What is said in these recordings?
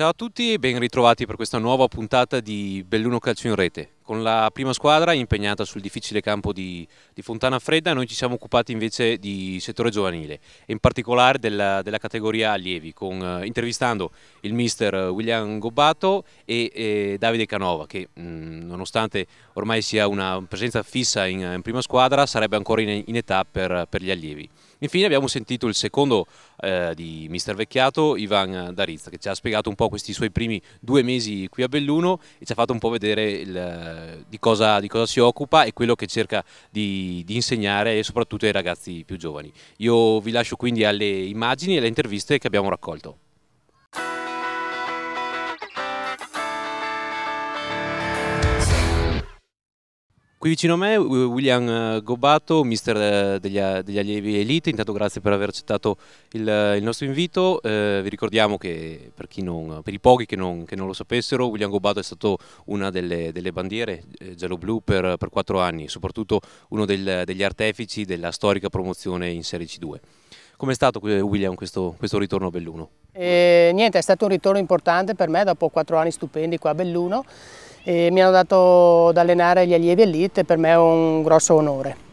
Ciao a tutti e ben ritrovati per questa nuova puntata di Belluno Calcio in Rete. Con la prima squadra impegnata sul difficile campo di, di Fontana Fredda, noi ci siamo occupati invece di settore giovanile e in particolare della, della categoria allievi, con, eh, intervistando il mister William Gobbato e, e Davide Canova, che mh, mm, nonostante ormai sia una presenza fissa in, in prima squadra, sarebbe ancora in, in età per, per gli allievi. Infine abbiamo sentito il secondo eh, di Mister Vecchiato, Ivan Darizza, che ci ha spiegato un po' questi suoi primi due mesi qui a Belluno e ci ha fatto un po' vedere il, eh, di, cosa, di, cosa, si occupa e quello che cerca di, di insegnare soprattutto ai ragazzi più giovani. Io vi lascio quindi alle immagini e alle interviste che abbiamo raccolto. Qui vicino a me William eh, Gobato, mister eh, degli, eh, degli, allievi Elite, intanto grazie per aver accettato il, il nostro invito, eh, vi ricordiamo che per, non, per i pochi che non, che non, lo sapessero William Gobato è stato una delle, delle bandiere eh, giallo-blu per, per quattro anni, soprattutto uno del, degli artefici della storica promozione in Serie C2. Com'è stato William questo, questo ritorno a Belluno? Eh, niente, è stato un ritorno importante per me dopo quattro anni stupendi qua a Belluno e mi hanno dato ad allenare gli allievi elite e per me è un grosso onore.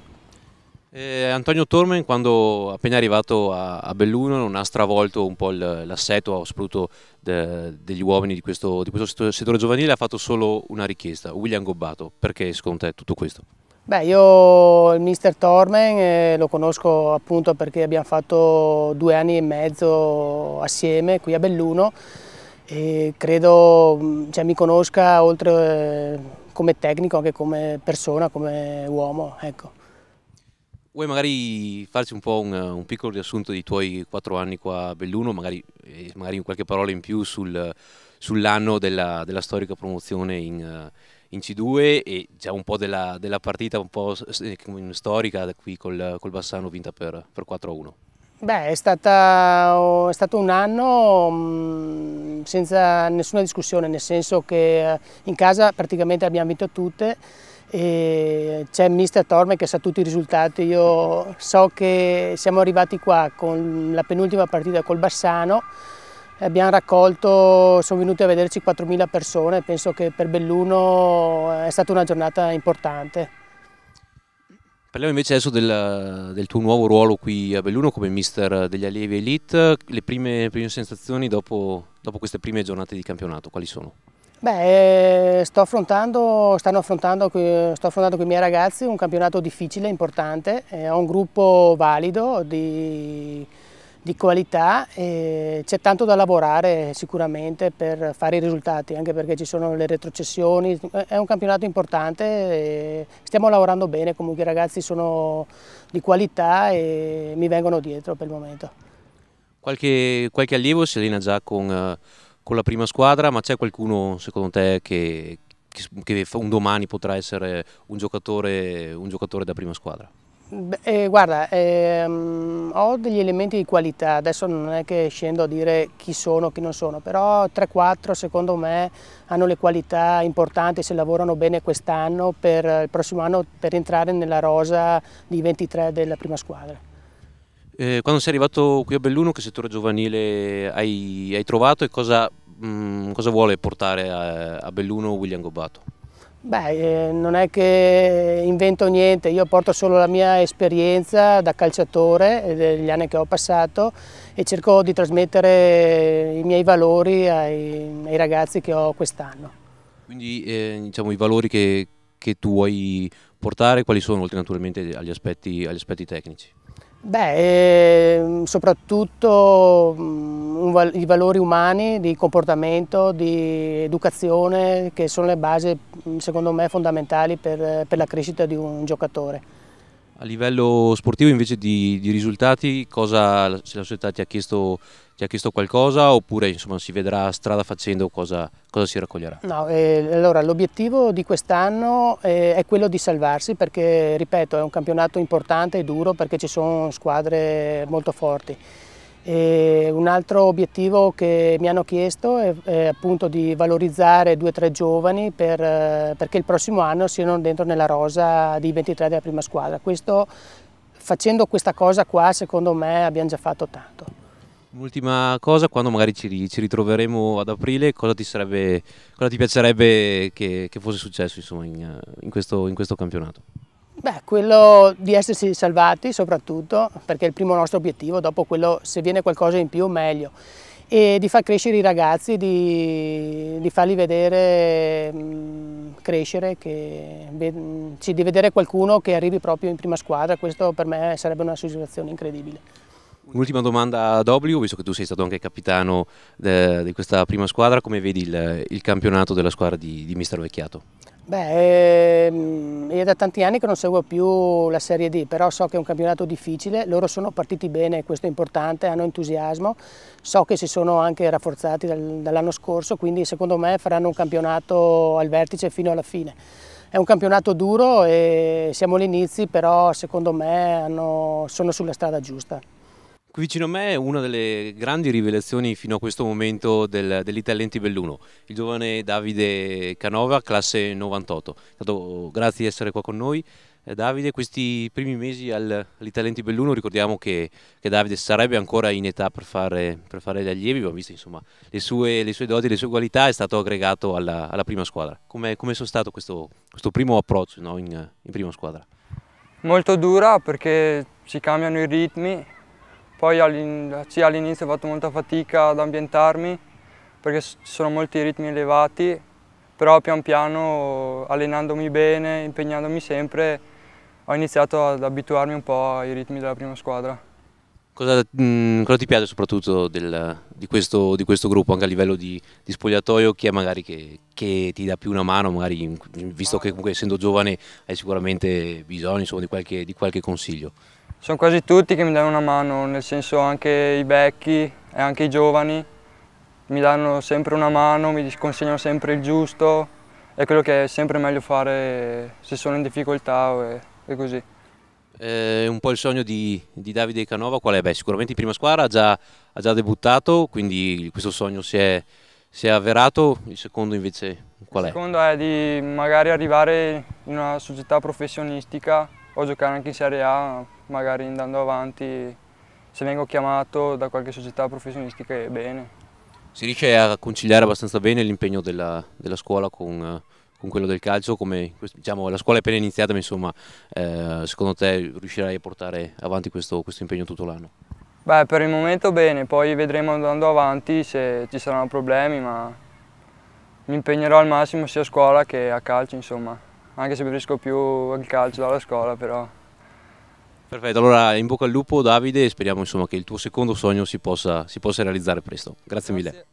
Eh, Antonio Tormen quando appena arrivato a, a, Belluno non ha stravolto un po' l'assetto soprattutto de, degli uomini di questo, di questo, settore giovanile, ha fatto solo una richiesta, William Gobbato, perché secondo te tutto questo? Beh, io il mister Tormen eh, lo conosco appunto perché abbiamo fatto due anni e mezzo assieme qui a Belluno e credo mm, cioè, mi conosca oltre eh, come tecnico anche come persona, come uomo. Ecco. Vuoi magari farci un po' un, un, piccolo riassunto dei tuoi quattro anni qua a Belluno, magari, eh, magari qualche parola in più sul, sull'anno della, della, storica promozione in, eh, in, C2 e già un po' della, della partita un po' storica qui col, col Bassano vinta per, per 4-1? Beh, è, stata, oh, è, stato un anno mm, senza nessuna discussione, nel senso che eh, in casa praticamente abbiamo vinto tutte c'è mister Torme che sa tutti i risultati. Io so che siamo arrivati qua con la penultima partita col Bassano, abbiamo raccolto, sono venuti a vederci 4.000 persone, penso che per Belluno eh, è stata una giornata importante. Parliamo invece adesso del, del, tuo nuovo ruolo qui a Belluno come mister degli allievi Elite. Le prime, prime sensazioni dopo, dopo, queste prime giornate di campionato, quali sono? Beh, eh, sto affrontando, affrontando, sto affrontando con i miei ragazzi un campionato difficile, importante, eh, ho un gruppo valido di di qualità e c'è tanto da lavorare sicuramente per fare i risultati, anche perché ci sono le retrocessioni, è un campionato importante, e stiamo lavorando bene, comunque i ragazzi sono di qualità e mi vengono dietro per il momento. Qualche, qualche allievo si allena già con, con la prima squadra, ma c'è qualcuno secondo te che, che un domani potrà essere un giocatore, un giocatore da prima squadra? Eh, guarda, ehm, ho degli elementi di qualità, adesso non è che scendo a dire chi sono, chi non sono, però 3-4 secondo me hanno le qualità importanti se lavorano bene quest'anno per il prossimo anno per entrare nella rosa di 23 della prima squadra. Eh, quando sei arrivato qui a Belluno che settore giovanile hai, hai trovato e cosa, mh, mm, cosa vuole portare a, a Belluno William Gobbato? Beh, eh, non è che invento niente, io porto solo la mia esperienza da calciatore, eh, degli anni che ho passato e cerco di trasmettere i miei valori ai, ai ragazzi che ho quest'anno. Quindi eh, diciamo, i valori che, che, tu vuoi portare, quali sono oltre naturalmente agli aspetti, agli aspetti tecnici? Beh, ehm, soprattutto i valori umani, di comportamento, di educazione, che sono le basi, secondo me, fondamentali per, per la crescita di un giocatore. A livello sportivo invece di, di risultati, cosa la società ti ha chiesto ti ha chiesto qualcosa oppure insomma, si vedrà strada facendo cosa, cosa si raccoglierà? No, eh, allora l'obiettivo di quest'anno eh, è quello di salvarsi perché, ripeto, è un campionato importante e duro perché ci sono squadre molto forti. E un altro obiettivo che mi hanno chiesto è, è appunto di valorizzare due o tre giovani per, eh, perché il prossimo anno siano dentro nella rosa di 23 della prima squadra. Questo, facendo questa cosa qua, secondo me abbiamo già fatto tanto. Un'ultima cosa, quando magari ci, ci, ritroveremo ad aprile, cosa ti, sarebbe, cosa ti piacerebbe che, che, fosse successo insomma, in, in, questo, in questo campionato? Beh, quello di essersi salvati soprattutto, perché è il primo nostro obiettivo, dopo quello se viene qualcosa in più meglio, e di far crescere i ragazzi, di, di farli vedere mh, mm, crescere, che, mh, mm, sì, di vedere qualcuno che arrivi proprio in prima squadra, questo per me sarebbe una situazione incredibile. Un'ultima domanda a W, visto che tu sei stato anche capitano eh, di questa prima squadra, come vedi il, il campionato della squadra di, di Mister Vecchiato? Beh, ehm, io da tanti anni che non seguo più la Serie D, però so che è un campionato difficile, loro sono partiti bene, questo è importante, hanno entusiasmo, so che si sono anche rafforzati dal, dall'anno scorso, quindi secondo me faranno un campionato al vertice fino alla fine. È un campionato duro e siamo all'inizio, però secondo me hanno, sono sulla strada giusta. Qui vicino a me è una delle grandi rivelazioni fino a questo momento del, dell'Italenti Belluno, il giovane Davide Canova, classe 98. Stato, grazie di essere qua con noi. Eh, Davide, questi primi mesi all'Italenti Belluno ricordiamo che, che, Davide sarebbe ancora in età per fare, per fare gli allievi, ma visto insomma, le, sue, le, sue, doti, le sue qualità, è stato aggregato alla, alla prima squadra. Come è stato questo, questo, primo approccio no, in, in prima squadra? Molto dura perché si cambiano i ritmi poi all'inizio sì, all ho fatto molta fatica ad ambientarmi perché ci sono molti ritmi elevati, però pian piano allenandomi bene, impegnandomi sempre, ho iniziato ad abituarmi un po' ai ritmi della prima squadra. Cosa, mh, mhmm, cosa ti piace soprattutto del, di, questo, di, questo, gruppo, anche a livello di, di spogliatoio? Chi è magari che, che, ti dà più una mano, magari, visto che comunque essendo giovane hai sicuramente bisogno insomma, di, qualche, di qualche consiglio? Sono quasi tutti che mi danno una mano, nel senso anche i vecchi e anche i giovani mi danno sempre una mano, mi consegnano sempre il giusto, è quello che è sempre meglio fare se sono in difficoltà e, e così. Eh, un po' il sogno di, di Davide Canova qual è? Beh, sicuramente in prima squadra ha già, ha già debuttato, quindi questo sogno si è, si è, avverato, il secondo invece qual è? Il secondo è di magari arrivare in una società professionistica o giocare anche in Serie A, magari andando avanti, se vengo chiamato da qualche società professionistica è bene. Si riesce a conciliare abbastanza bene l'impegno della, della, scuola con, con, quello del calcio, come diciamo, la scuola è appena iniziata, ma insomma, eh, secondo te riuscirai a portare avanti questo, questo impegno tutto l'anno? Beh, per il momento bene, poi vedremo andando avanti se ci saranno problemi, ma mi impegnerò al massimo sia a scuola che a calcio, insomma anche se preferisco più il calcio dalla scuola però. Perfetto, allora in bocca al lupo Davide e speriamo insomma, che il tuo secondo sogno si possa, si possa realizzare presto. Grazie, grazie. mille.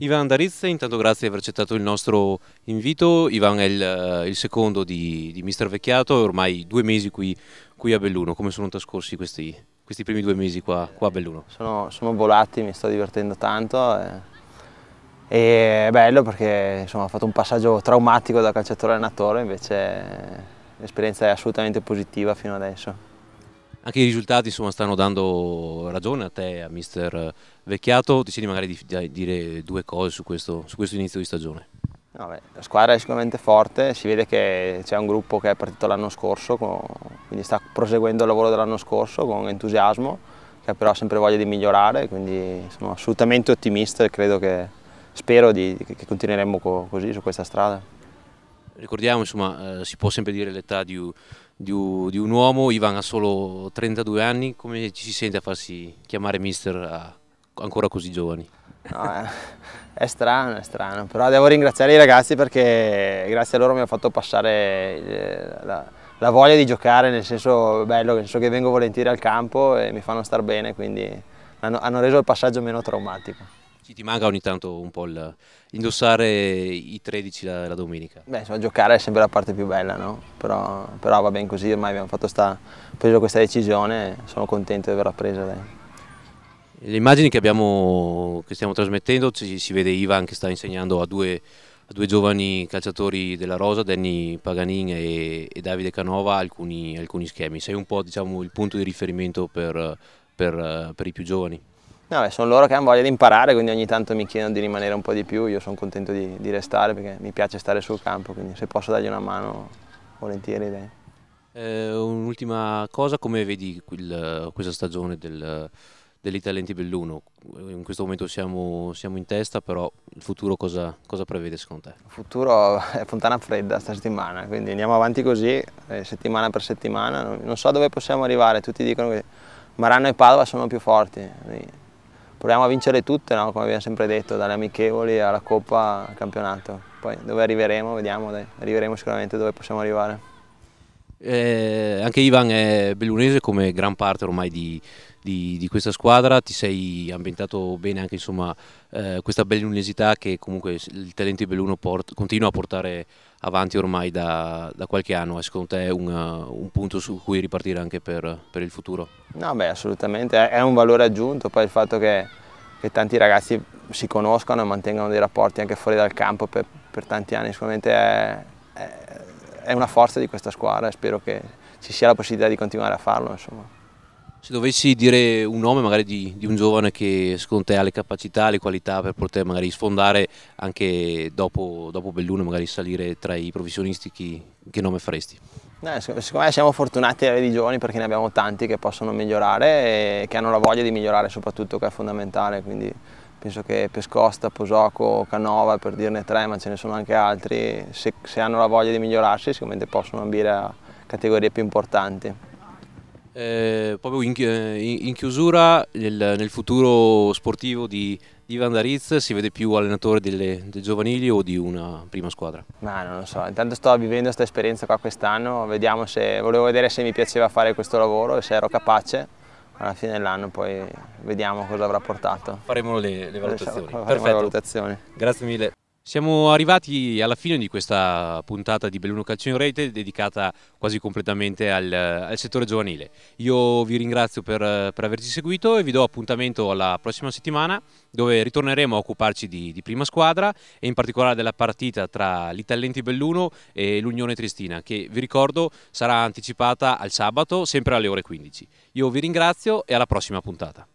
Ivan Darizze, intanto grazie di aver accettato il nostro invito. Ivan è il, eh, il secondo di, di Mister Vecchiato, è ormai due mesi qui, qui a Belluno. Come sono trascorsi questi, questi primi due mesi qua, qua a Belluno? Sono, sono, volati, mi sto divertendo tanto. E eh. E è bello perché insomma, ho fatto un passaggio traumatico da calciatore allenatore, invece l'esperienza è assolutamente positiva fino adesso. Anche i risultati insomma, stanno dando ragione a te, a mister Vecchiato, ti senti magari di, dire due cose su questo, su questo inizio di stagione? No, beh, la squadra è sicuramente forte, si vede che c'è un gruppo che è partito l'anno scorso, quindi sta proseguendo il lavoro dell'anno scorso con entusiasmo, che ha però sempre voglia di migliorare, quindi sono assolutamente ottimista e credo che spero di, che continueremo co così su questa strada. Ricordiamo, insomma, eh, si può sempre dire l'età di, di, di, un uomo, Ivan ha solo 32 anni, come ci si sente a farsi chiamare mister a, ancora così giovani? No, è, eh, è, strano, è strano, però devo ringraziare i ragazzi perché grazie a loro mi ha fatto passare eh, la, la, voglia di giocare, nel senso bello, nel senso che vengo volentieri al campo e mi fanno star bene, quindi hanno, hanno reso il passaggio meno traumatico ti, ti, manca ogni tanto un po' il, indossare i 13 la, la, domenica? Beh, insomma, giocare è sempre la parte più bella, no? Però, però va bene così, ormai abbiamo sta, preso questa decisione sono contento di averla presa. Dai. Le immagini che, abbiamo, che stiamo trasmettendo, ci, si vede Ivan che sta insegnando a due, a due giovani calciatori della Rosa, Danny Paganin e, e Davide Canova, alcuni, alcuni, schemi. Sei un po' diciamo, il punto di riferimento per, per, per i più giovani? No, sono loro che hanno voglia di imparare, quindi ogni tanto mi chiedono di rimanere un po' di più, io sono contento di, di restare perché mi piace stare sul campo, quindi se posso dargli una mano volentieri dai. Eh, un'ultima cosa, come vedi il, questa stagione del, dell'Italenti Belluno? In questo momento siamo, siamo, in testa, però il futuro cosa, cosa, prevede secondo te? Il futuro è fontana fredda questa settimana, quindi andiamo avanti così, eh, settimana per settimana, non so dove possiamo arrivare, tutti dicono che Marano e Padova sono più forti proviamo a vincere tutte, no? come abbiamo sempre detto, dalle amichevoli alla Coppa al campionato. Poi dove arriveremo, vediamo, dai. arriveremo sicuramente dove possiamo arrivare. Eh, anche Ivan è bellunese come gran parte ormai di, di, di, questa squadra, ti sei ambientato bene anche insomma, eh, questa bellunesità che comunque il talento di Belluno port, continua a portare avanti ormai da, da qualche anno, è secondo te un, un, punto su cui ripartire anche per, per il futuro? No beh assolutamente, è un valore aggiunto, poi il fatto che, che tanti ragazzi si conoscano e mantengano dei rapporti anche fuori dal campo per, per tanti anni sicuramente è, è, è una forza di questa squadra e spero che ci sia la possibilità di continuare a farlo. Insomma. Se dovessi dire un nome magari di, di, un giovane che secondo te ha le capacità, le qualità per poter magari sfondare anche dopo, dopo Belluno, magari salire tra i professionisti, chi, che nome faresti? Eh, secondo me siamo fortunati ad avere i giovani perché ne abbiamo tanti che possono migliorare e che hanno la voglia di migliorare soprattutto che è fondamentale, quindi penso che Pescosta, Posoco, Canova per dirne tre ma ce ne sono anche altri, se, se hanno la voglia di migliorarsi sicuramente possono ambire a categorie più importanti. Eh, proprio in, in, chiusura nel, nel, futuro sportivo di, di Vandariz si vede più allenatore delle, dei giovanili o di una prima squadra? Ma non lo so, intanto sto vivendo questa esperienza qua quest'anno, vediamo se volevo vedere se mi piaceva fare questo lavoro e se ero capace. Alla fine dell'anno poi vediamo cosa avrà portato. Faremo le, le valutazioni. Faremo le valutazioni. Grazie mille. Siamo arrivati alla fine di questa puntata di Belluno Calcio in Rete dedicata quasi completamente al, al settore giovanile. Io vi ringrazio per, per, averci seguito e vi do appuntamento alla prossima settimana dove ritorneremo a occuparci di, di prima squadra e in particolare della partita tra l'Italenti Belluno e l'Unione Triestina che vi ricordo sarà anticipata al sabato sempre alle ore 15. Io vi ringrazio e alla prossima puntata.